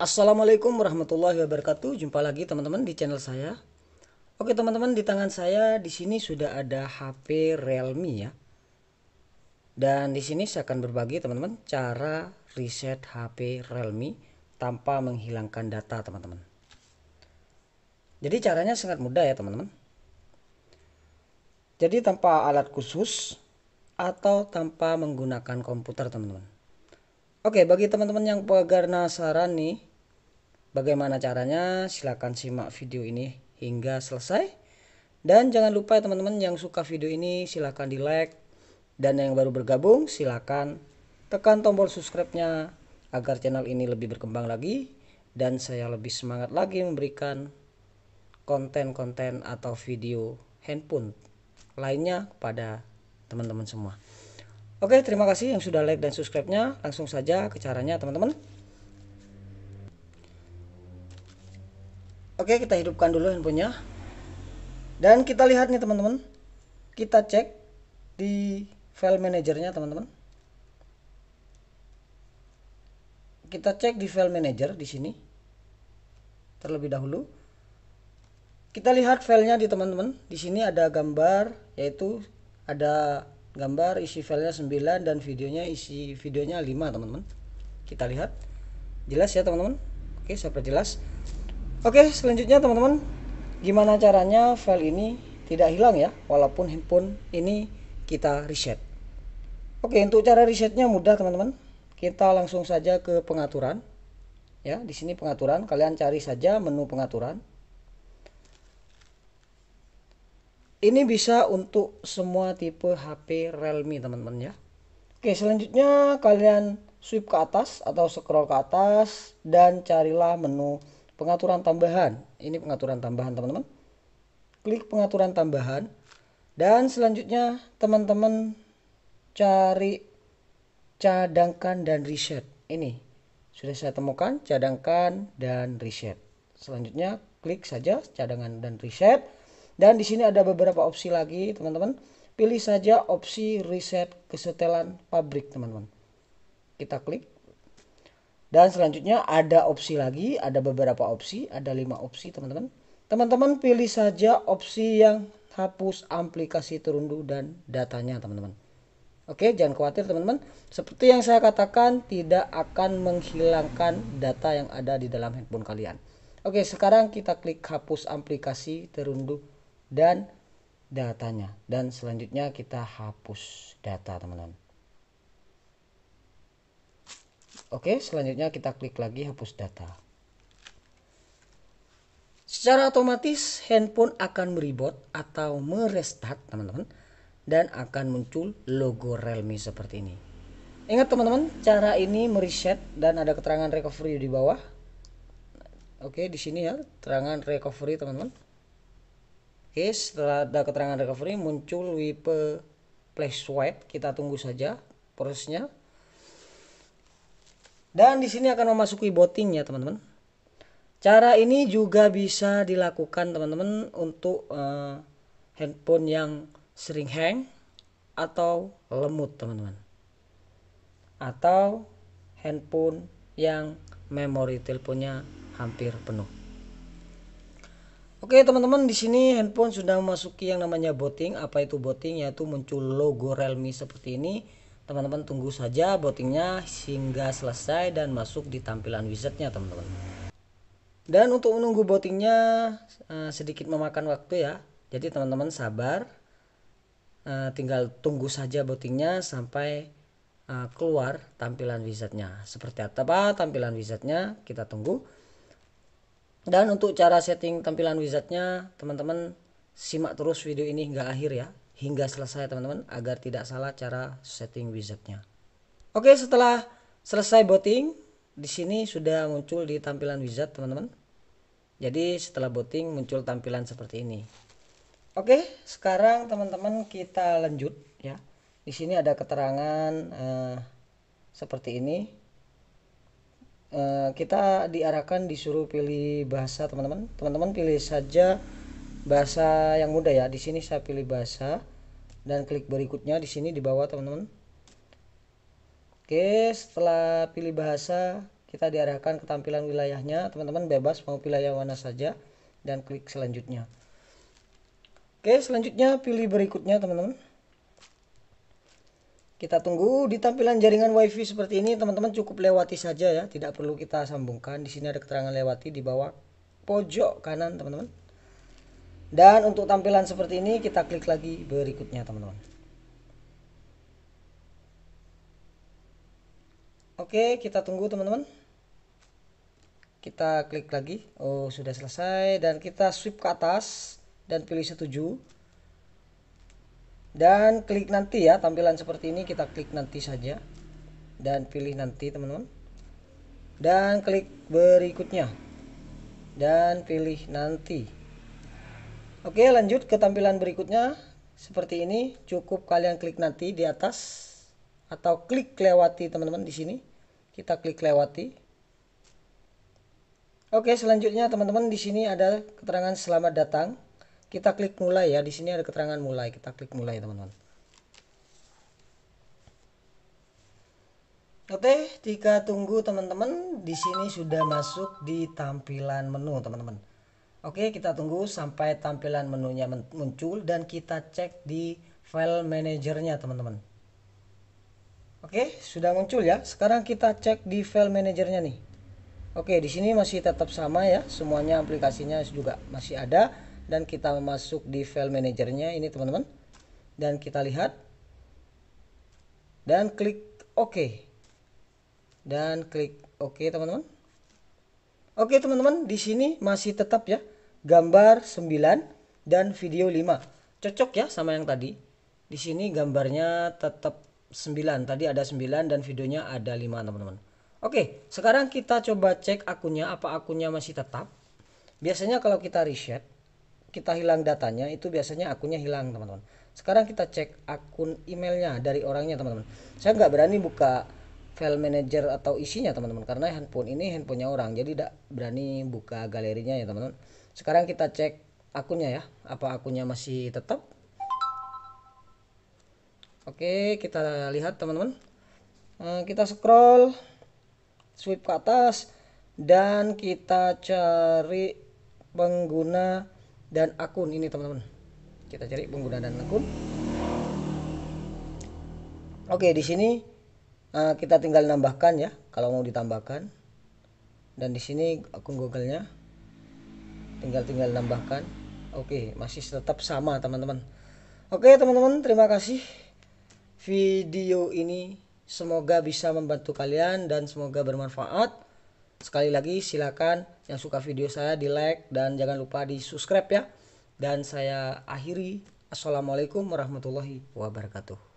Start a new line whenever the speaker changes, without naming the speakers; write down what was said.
Assalamualaikum warahmatullahi wabarakatuh. Jumpa lagi teman-teman di channel saya. Oke teman-teman di tangan saya di sini sudah ada HP Realme ya. Dan di sini saya akan berbagi teman-teman cara reset HP Realme tanpa menghilangkan data teman-teman. Jadi caranya sangat mudah ya teman-teman. Jadi tanpa alat khusus atau tanpa menggunakan komputer teman-teman. Oke, bagi teman-teman yang penasaran nih Bagaimana caranya? Silahkan simak video ini hingga selesai. Dan jangan lupa teman-teman yang suka video ini silahkan di like. Dan yang baru bergabung silahkan tekan tombol subscribe-nya agar channel ini lebih berkembang lagi. Dan saya lebih semangat lagi memberikan konten-konten atau video handphone lainnya kepada teman-teman semua. Oke, terima kasih yang sudah like dan subscribe-nya. Langsung saja ke caranya teman-teman. Oke, kita hidupkan dulu handphonenya. Dan kita lihat nih teman-teman. Kita cek di file manajernya teman-teman. Kita cek di file manager di sini. Terlebih dahulu. Kita lihat filenya di teman-teman. Di sini ada gambar yaitu ada gambar isi filenya 9 dan videonya isi videonya 5 teman-teman kita lihat jelas ya teman-teman oke saya perjelas Oke, selanjutnya teman-teman, gimana caranya file ini tidak hilang ya, walaupun handphone ini kita reset. Oke, untuk cara resetnya mudah teman-teman. Kita langsung saja ke pengaturan. Ya, di sini pengaturan, kalian cari saja menu pengaturan. Ini bisa untuk semua tipe HP Realme teman-teman ya. Oke, selanjutnya kalian swipe ke atas atau scroll ke atas dan carilah menu pengaturan tambahan. Ini pengaturan tambahan teman-teman. Klik pengaturan tambahan. Dan selanjutnya teman-teman cari cadangkan dan reset. Ini sudah saya temukan cadangkan dan reset. Selanjutnya klik saja cadangan dan reset. Dan di sini ada beberapa opsi lagi teman-teman. Pilih saja opsi reset kesetelan pabrik teman-teman. Kita klik dan selanjutnya ada opsi lagi, ada beberapa opsi, ada lima opsi teman-teman. Teman-teman pilih saja opsi yang hapus aplikasi terunduh dan datanya teman-teman. Oke, jangan khawatir teman-teman. Seperti yang saya katakan, tidak akan menghilangkan data yang ada di dalam handphone kalian. Oke, sekarang kita klik hapus aplikasi terunduh dan datanya. Dan selanjutnya kita hapus data teman-teman. Oke, selanjutnya kita klik lagi hapus data. Secara otomatis handphone akan mereboot atau merestart teman-teman dan akan muncul logo Realme seperti ini. Ingat teman-teman, cara ini mereset dan ada keterangan recovery di bawah. Oke, di sini ya, keterangan recovery teman-teman. Oke, setelah ada keterangan recovery muncul wipe flash wipe, kita tunggu saja prosesnya dan di sini akan memasuki botting ya teman-teman. Cara ini juga bisa dilakukan teman-teman untuk uh, handphone yang sering hang atau lemut teman-teman. Atau handphone yang memori teleponnya hampir penuh. Oke teman-teman di sini handphone sudah memasuki yang namanya botting. Apa itu botting? Yaitu muncul logo Realme seperti ini teman-teman tunggu saja botingnya sehingga selesai dan masuk di tampilan wizardnya teman-teman dan untuk menunggu botingnya eh, sedikit memakan waktu ya jadi teman-teman sabar eh, tinggal tunggu saja botingnya sampai eh, keluar tampilan wizardnya seperti apa tampilan wizardnya kita tunggu dan untuk cara setting tampilan wizardnya teman-teman simak terus video ini hingga akhir ya hingga selesai teman-teman agar tidak salah cara setting wizardnya oke setelah selesai booting di sini sudah muncul di tampilan wizard teman-teman jadi setelah booting muncul tampilan seperti ini oke sekarang teman-teman kita lanjut ya di sini ada keterangan eh, seperti ini eh, kita diarahkan disuruh pilih bahasa teman-teman teman-teman pilih saja bahasa yang mudah ya. Di sini saya pilih bahasa dan klik berikutnya di sini di bawah teman-teman. Oke, setelah pilih bahasa, kita diarahkan ke tampilan wilayahnya. Teman-teman bebas mau pilih yang mana saja dan klik selanjutnya. Oke, selanjutnya pilih berikutnya, teman-teman. Kita tunggu di tampilan jaringan WiFi seperti ini, teman-teman cukup lewati saja ya, tidak perlu kita sambungkan. Di sini ada keterangan lewati di bawah pojok kanan, teman-teman. Dan untuk tampilan seperti ini kita klik lagi berikutnya teman-teman. Oke, kita tunggu teman-teman. Kita klik lagi. Oh, sudah selesai dan kita swipe ke atas dan pilih setuju. Dan klik nanti ya, tampilan seperti ini kita klik nanti saja. Dan pilih nanti teman-teman. Dan klik berikutnya. Dan pilih nanti. Oke, lanjut ke tampilan berikutnya. Seperti ini, cukup kalian klik nanti di atas atau klik lewati teman-teman di sini. Kita klik lewati. Oke, selanjutnya teman-teman di sini ada keterangan selamat datang. Kita klik mulai ya. Di sini ada keterangan mulai. Kita klik mulai, teman-teman. Oke, jika tunggu teman-teman di sini sudah masuk di tampilan menu, teman-teman. Oke, kita tunggu sampai tampilan menunya muncul dan kita cek di file manajernya, teman-teman. Oke, sudah muncul ya. Sekarang kita cek di file manajernya nih. Oke, di sini masih tetap sama ya. Semuanya aplikasinya juga masih ada dan kita masuk di file manajernya ini, teman-teman. Dan kita lihat dan klik OK. Dan klik OK, teman-teman. Oke, teman-teman, di sini masih tetap ya gambar 9 dan video 5 cocok ya sama yang tadi di sini gambarnya tetap 9 tadi ada 9 dan videonya ada 5 teman-teman Oke sekarang kita coba cek akunnya apa akunnya masih tetap biasanya kalau kita reset kita hilang datanya itu biasanya akunnya hilang teman-teman sekarang kita cek akun emailnya dari orangnya teman-teman saya nggak berani buka file manager atau isinya teman-teman karena handphone ini handphonenya orang jadi tidak berani buka galerinya ya teman-teman sekarang kita cek akunnya ya apa akunnya masih tetap Oke, kita lihat teman-teman. Eh, kita scroll, swipe ke atas, dan kita cari pengguna dan akun ini teman-teman. Kita cari pengguna dan akun. Oke, di sini eh, kita tinggal nambahkan ya, kalau mau ditambahkan. Dan di sini akun Google-nya tinggal tinggal nambahkan oke masih tetap sama teman-teman oke teman-teman terima kasih video ini semoga bisa membantu kalian dan semoga bermanfaat sekali lagi silakan yang suka video saya di like dan jangan lupa di subscribe ya dan saya akhiri assalamualaikum warahmatullahi wabarakatuh